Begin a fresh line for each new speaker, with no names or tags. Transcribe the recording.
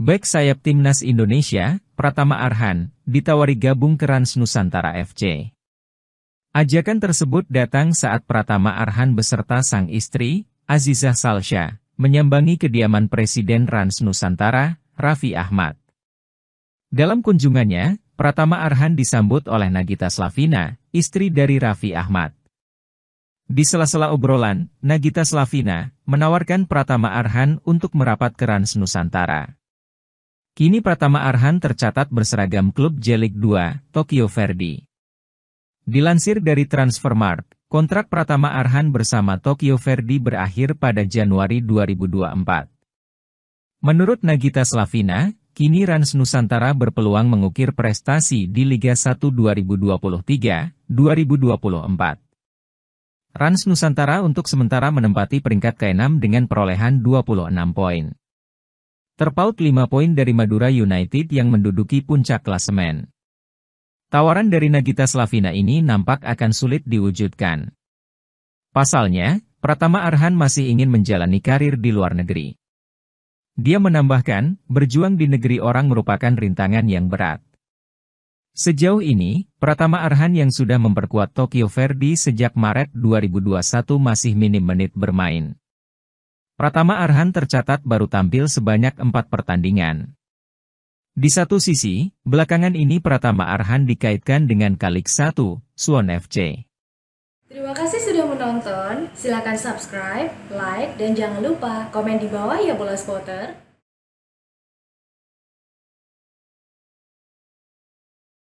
Back sayap timnas Indonesia, Pratama Arhan, ditawari gabung ke Rans Nusantara FC. Ajakan tersebut datang saat Pratama Arhan beserta sang istri, Azizah Salsha, menyambangi kediaman Presiden Rans Nusantara, Raffi Ahmad. Dalam kunjungannya, Pratama Arhan disambut oleh Nagita Slavina, istri dari Raffi Ahmad. Di sela-sela obrolan, Nagita Slavina menawarkan Pratama Arhan untuk merapat ke Rans Nusantara. Kini Pratama Arhan tercatat berseragam klub Jelik 2, Tokyo Verdy. Dilansir dari Transfermarkt, kontrak Pratama Arhan bersama Tokyo Verdy berakhir pada Januari 2024. Menurut Nagita Slavina, kini Rans Nusantara berpeluang mengukir prestasi di Liga 1 2023-2024. Rans Nusantara untuk sementara menempati peringkat ke-6 dengan perolehan 26 poin. Terpaut 5 poin dari Madura United yang menduduki puncak klasemen. Tawaran dari Nagita Slavina ini nampak akan sulit diwujudkan. Pasalnya, Pratama Arhan masih ingin menjalani karir di luar negeri. Dia menambahkan, berjuang di negeri orang merupakan rintangan yang berat. Sejauh ini, Pratama Arhan yang sudah memperkuat Tokyo Verdy sejak Maret 2021 masih minim menit bermain. Pratama Arhan tercatat baru tampil sebanyak empat pertandingan. Di satu sisi, belakangan ini Pratama Arhan dikaitkan dengan Kalik 1, Suwon FC. Terima kasih sudah menonton, silakan subscribe, like, dan jangan lupa komen di bawah ya bola spotter.